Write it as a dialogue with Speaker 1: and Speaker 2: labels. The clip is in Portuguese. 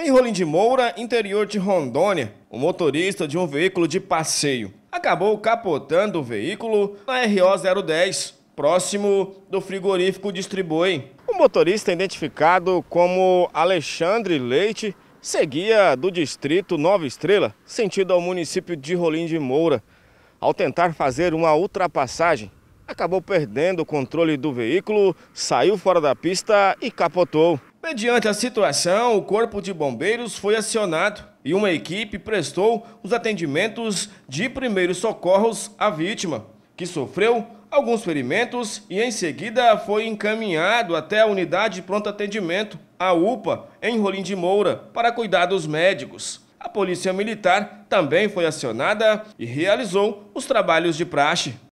Speaker 1: Em Rolim de Moura, interior de Rondônia, o motorista de um veículo de passeio acabou capotando o veículo na RO 010, próximo do frigorífico Distribui. O motorista, identificado como Alexandre Leite, seguia do distrito Nova Estrela, sentido ao município de Rolim de Moura. Ao tentar fazer uma ultrapassagem, acabou perdendo o controle do veículo, saiu fora da pista e capotou. Mediante a situação, o Corpo de Bombeiros foi acionado e uma equipe prestou os atendimentos de primeiros socorros à vítima, que sofreu alguns ferimentos e em seguida foi encaminhado até a unidade de pronto atendimento, a UPA, em Rolim de Moura, para cuidados médicos. A Polícia Militar também foi acionada e realizou os trabalhos de praxe.